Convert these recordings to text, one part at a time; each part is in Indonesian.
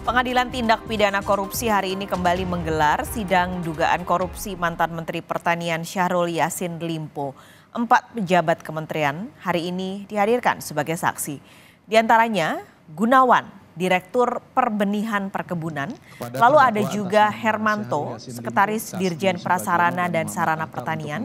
Pengadilan Tindak Pidana Korupsi hari ini kembali menggelar sidang dugaan korupsi mantan Menteri Pertanian Syahrul Yasin Limpo. Empat pejabat kementerian hari ini dihadirkan sebagai saksi. Di antaranya Gunawan, Direktur Perbenihan Perkebunan. Kepada Lalu ada juga Hermanto, Sekretaris Dirjen Prasarana dan Sarana Pertanian.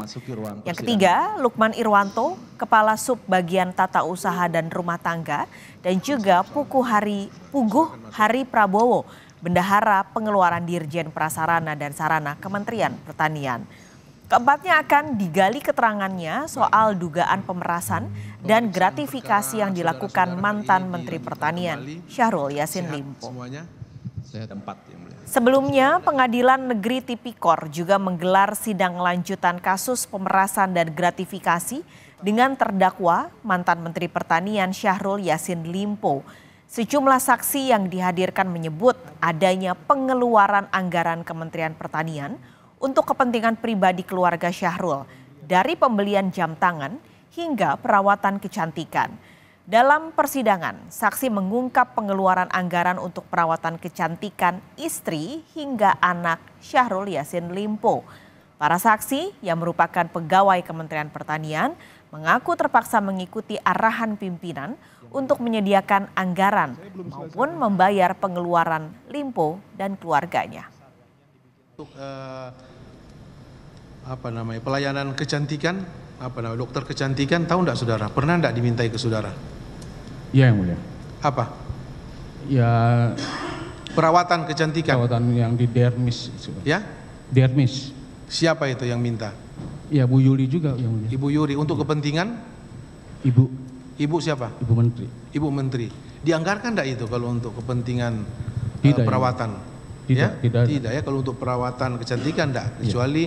Yang ketiga, Lukman Irwanto, Kepala Subbagian Tata Usaha dan Rumah Tangga. Dan juga Puku Hari, Puguh Hari Prabowo, Bendahara Pengeluaran Dirjen Prasarana dan Sarana Kementerian Pertanian. Keempatnya akan digali keterangannya soal dugaan pemerasan dan gratifikasi yang dilakukan mantan Menteri Pertanian Syahrul Yasin Limpo. Sebelumnya, Pengadilan Negeri Tipikor juga menggelar sidang lanjutan kasus pemerasan dan gratifikasi dengan terdakwa mantan Menteri Pertanian Syahrul Yasin Limpo. Sejumlah saksi yang dihadirkan menyebut adanya pengeluaran anggaran Kementerian Pertanian untuk kepentingan pribadi keluarga Syahrul, dari pembelian jam tangan hingga perawatan kecantikan. Dalam persidangan, saksi mengungkap pengeluaran anggaran untuk perawatan kecantikan istri hingga anak Syahrul Yasin Limpo. Para saksi yang merupakan pegawai Kementerian Pertanian mengaku terpaksa mengikuti arahan pimpinan untuk menyediakan anggaran maupun membayar pengeluaran Limpo dan keluarganya. Untuk uh, apa namanya pelayanan kecantikan, apa namanya dokter kecantikan, tahu tidak saudara? Pernah tidak dimintai ke saudara? Iya yang mulia. Apa? Ya. Perawatan kecantikan. Perawatan yang di dermis. Ya? Dermis. Siapa itu yang minta? Ya Bu Yuli juga yang mulia. Ibu Yuli untuk kepentingan? Ibu. Ibu siapa? Ibu Menteri. Ibu Menteri. Dianggarkan tidak itu kalau untuk kepentingan eh, Tidak, perawatan? Tidak, ya? tidak, tidak ya kalau untuk perawatan kecantikan tidak, iya. kecuali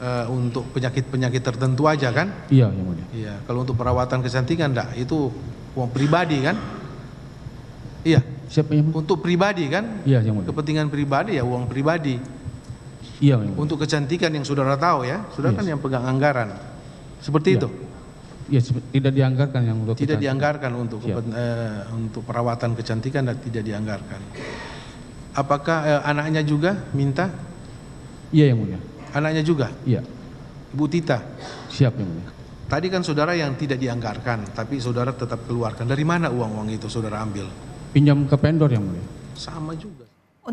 uh, untuk penyakit-penyakit tertentu aja kan? Iya, yang mulia. Iya, kalau untuk perawatan kecantikan tidak, itu uang pribadi kan? Iya. Siapa yang mulia? Untuk pribadi kan? Iya, yang mulia. Kepentingan pribadi ya uang pribadi. Iya, yang mulia. Untuk kecantikan yang saudara tahu ya, saudara yes. Iya. kan yang pegang anggaran. Seperti ya. itu. iya tidak dianggarkan yang untuk tidak kecantikan. dianggarkan untuk ya. uh, untuk perawatan kecantikan dan tidak dianggarkan. Apakah eh, anaknya juga minta? Iya yang mulia. Anaknya juga? Iya. Ibu Tita. Siap yang mulia. Tadi kan saudara yang tidak dianggarkan, tapi saudara tetap keluarkan. Dari mana uang-uang itu saudara ambil? Pinjam ke vendor yang mulia. Sama juga.